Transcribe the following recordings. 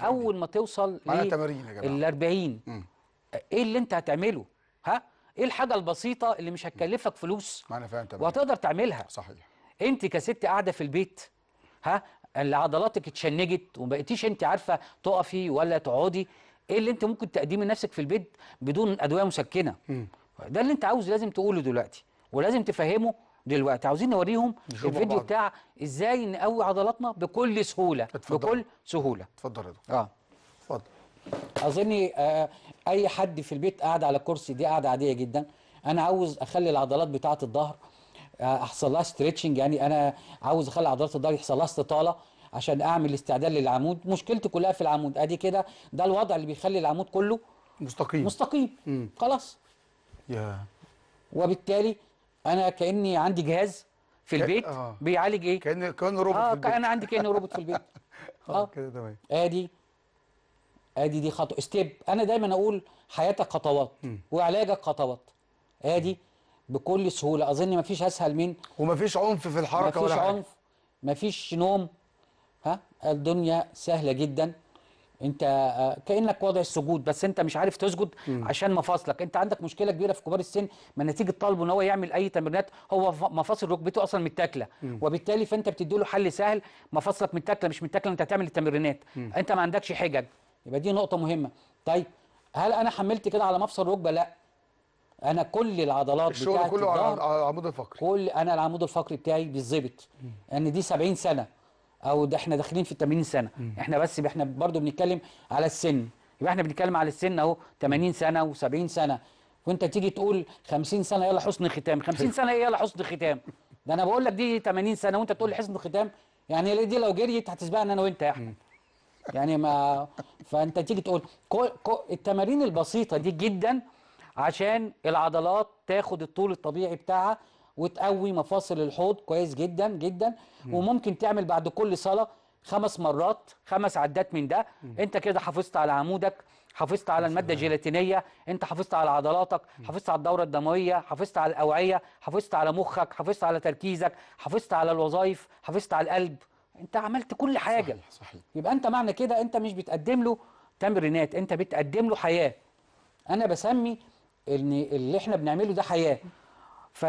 اول ما توصل ال 40 ايه اللي انت هتعمله ها ايه الحاجه البسيطه اللي مش هتكلفك فلوس ما انا فاهم تمام وهتقدر تعملها صحيح انت كست قاعده في البيت ها اللي عضلاتك اتشنجت وما بقيتيش انت عارفه تقفي ولا تقعدي ايه اللي انت ممكن تقدمي لنفسك في البيت بدون ادويه مسكنه م. ده اللي انت عاوز لازم تقوله دلوقتي ولازم تفهمه دلوقتي عاوزين نوريهم الفيديو بتاع ازاي نقوي عضلاتنا بكل سهوله اتفضل. بكل سهوله اتفضل يا دكتور اه اتفضل اظن آه اي حد في البيت قاعد على كرسي دي قاعده عاديه جدا انا عاوز اخلي العضلات بتاعه الظهر آه، احصل لها ستريتشنج يعني انا عاوز اخلي عضلات الظهر يحصل لها استطاله عشان اعمل استعداد للعمود مشكلتي كلها في العمود ادي كده ده الوضع اللي بيخلي العمود كله مستقيم مستقيم مم. خلاص يا وبالتالي انا كاني عندي جهاز في البيت آه. بيعالج ايه كان كان روبوت آه في البيت انا عندي كاني روبوت في البيت آه،, اه كده تمام ادي ادي دي خطوه ستيب انا دايما اقول حياتك خطوات وعلاجك خطوات ادي بكل سهوله اظن مفيش اسهل من ومفيش عنف في الحركه مفيش ولا مفيش عنف مفيش نوم ها الدنيا سهله جدا انت آه، كانك وضع السجود بس انت مش عارف تسجد عشان مفاصلك انت عندك مشكله كبيره في كبار السن من نتيجه طالبه ان هو يعمل اي تمرينات هو مفاصل ركبته اصلا متاكله وبالتالي فانت بتدي له حل سهل مفاصلك متاكله مش متاكله انت هتعمل التمرينات انت ما عندكش حجج يبقى دي نقطه مهمه طيب هل انا حملت كده على مفصل ركبه لا انا كل العضلات الشغل بتاعتي كله على العمود الفقري كل انا العمود الفقري بتاعي بالظبط ان يعني دي 70 سنه او ده احنا داخلين في 80 سنه م. احنا بس احنا برضو بنتكلم على السن يبقى احنا بنتكلم على السن اهو 80 سنه و70 سنه وانت تيجي تقول 50 سنه يلا حسن ختام 50 سنه ايه يلا حسن ختام ده انا بقول لك دي 80 سنه وانت تقول لي حسن ختام يعني دي لو جريت هتسبقنا انا وانت يا احمد يعني ما فانت تيجي تقول كو كو التمارين البسيطه دي جدا عشان العضلات تاخد الطول الطبيعي بتاعها وتقوي مفاصل الحوض كويس جدا جدا م. وممكن تعمل بعد كل صلاه خمس مرات خمس عدات من ده م. انت كده حافظت على عمودك حافظت على الماده الجيلاتينيه انت حافظت على عضلاتك حافظت على الدوره الدمويه حافظت على الاوعيه حافظت على مخك حافظت على تركيزك حافظت على الوظائف حافظت على القلب انت عملت كل حاجه صحيح صحيح يبقى انت معنى كده انت مش بتقدم له تمرينات انت بتقدم له حياه انا بسمي ان اللي احنا بنعمله ده حياه ف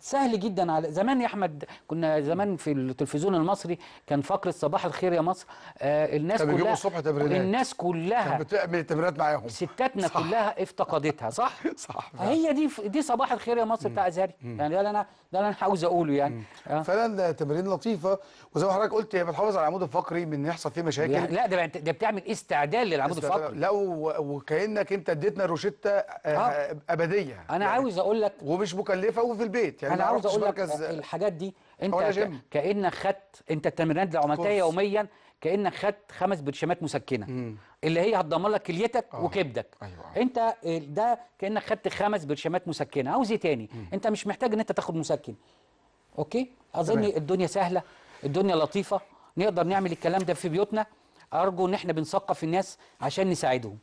سهل جدا على زمان يا احمد كنا زمان في التلفزيون المصري كان فقره صباح الخير يا مصر آه الناس كان كلها الصبح تمرينات الناس كلها كانت بتعمل تمرينات معاهم ستاتنا صح. كلها افتقدتها صح صح هي دي دي صباح الخير يا مصر بتاع ازهري يعني ده اللي انا ده اللي انا عاوز اقوله يعني آه. فعلا تمارين لطيفه وزي ما حضرتك قلت هي بتحافظ على العمود الفقري من يحصل فيه مشاكل لا ده ده بتعمل استعداد للعمود الفقري لا وكانك انت اديتنا روشته آه،, آه. ابديه انا يعني عاوز اقول لك ومش مكلفه وفي البيت ريت يعني انا عاوز اقول لك الحاجات دي انت كانك خدت انت التمرينات اللي عملتها يوميا كانك خدت خمس برشامات مسكنه مم. اللي هي هتدمر لك كليتك آه. وكبدك أيوة. انت ده كانك خدت خمس برشامات مسكنه عاوز ايه تاني مم. انت مش محتاج ان انت تاخد مسكن اوكي اظن تمام. الدنيا سهله الدنيا لطيفه نقدر نعمل الكلام ده في بيوتنا ارجو ان احنا بنثقف الناس عشان نساعدهم